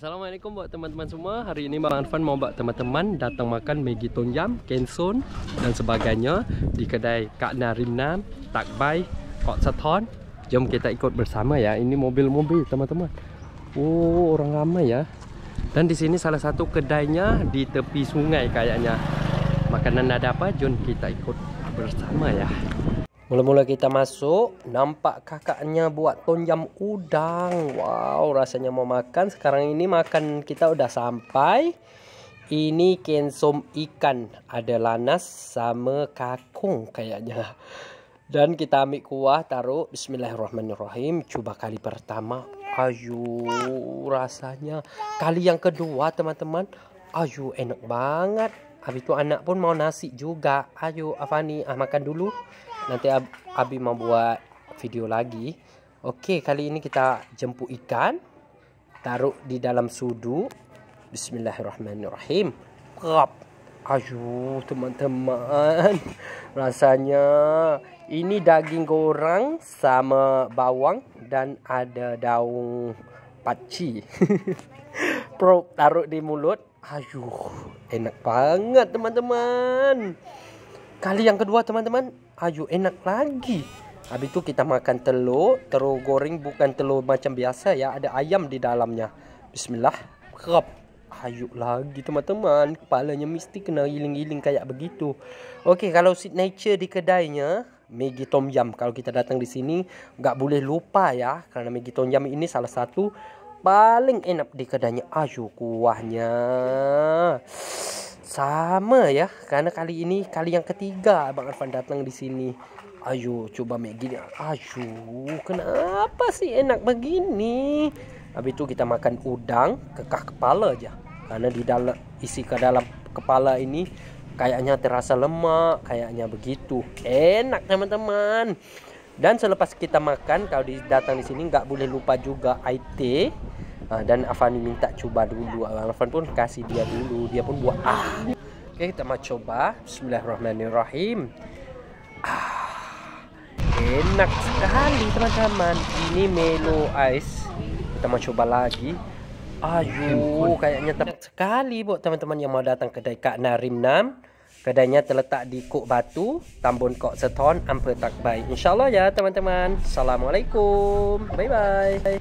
Assalamualaikum buat teman-teman semua. Hari ini Bang Arfan mau buat teman-teman datang makan Maggi Tom Yam, Kenson dan sebagainya di kedai Kak Narim Nam, Takbai, Kok Saton. Jom kita ikut bersama ya. Ini mobil-mobil teman-teman. Oh, orang ramai ya. Dan di sini salah satu kedainya di tepi sungai kayaknya. Makanan ada apa? Jom kita ikut bersama ya. Mula-mula kita masuk, nampak kakaknya buat tonjam udang. Wow, rasanya mau makan. Sekarang ini makan kita udah sampai. Ini kensom ikan, ada lanas sama kakung kayaknya. Dan kita ambil kuah, taruh bismillahirrahmanirrahim. Cuba kali pertama, ayo rasanya. Kali yang kedua teman-teman, ayo enak banget. Habis itu anak pun mau nasi juga. Ayo Afani, ah, makan dulu. Nanti Ab Abi mau buat video lagi. Okey, kali ini kita jemput ikan. Taruh di dalam sudu. Bismillahirrahmanirrahim. Krap. Aduh, teman-teman. Rasanya ini daging goreng sama bawang dan ada daun paci. Pro taruh di mulut. Aduh, enak banget, teman-teman. Kali yang kedua, teman-teman ayu enak lagi Habis tu kita makan telur Telur goreng bukan telur macam biasa ya Ada ayam di dalamnya Bismillah Kerap Ayu lagi teman-teman Kepalanya mesti kena giling-giling kayak begitu Okey kalau signature di kedainya Maggi Tom Yum Kalau kita datang di sini enggak boleh lupa ya Karena Maggi Tom Yum ini salah satu Paling enak di kedainya Ayu kuahnya Sss sama ya karena kali ini kali yang ketiga abang Arfan datang di sini ayo cuba Maggie ayo kenapa sih enak begini habis itu kita makan udang kekah kepala aja karena di dalam isi ke dalam kepala ini kayaknya terasa lemak kayaknya begitu enak teman-teman dan selepas kita makan kalau datang di sini nggak boleh lupa juga IT uh, dan Afan minta cuba dulu ah, Afan pun kasih dia dulu dia pun buat ah okay, kita mau coba Bismillahirrahmanirrahim ah. enak sekali teman-teman ini melo ice kita mau coba lagi Ayuh, kayaknya tepat sekali buat teman-teman yang mau datang kedai Kak Narim Nam. Kedainya terletak di Kok Batu, Tambun Kok Seton, Ampe Tak Baik. InsyaAllah ya teman-teman. Assalamualaikum. Bye-bye.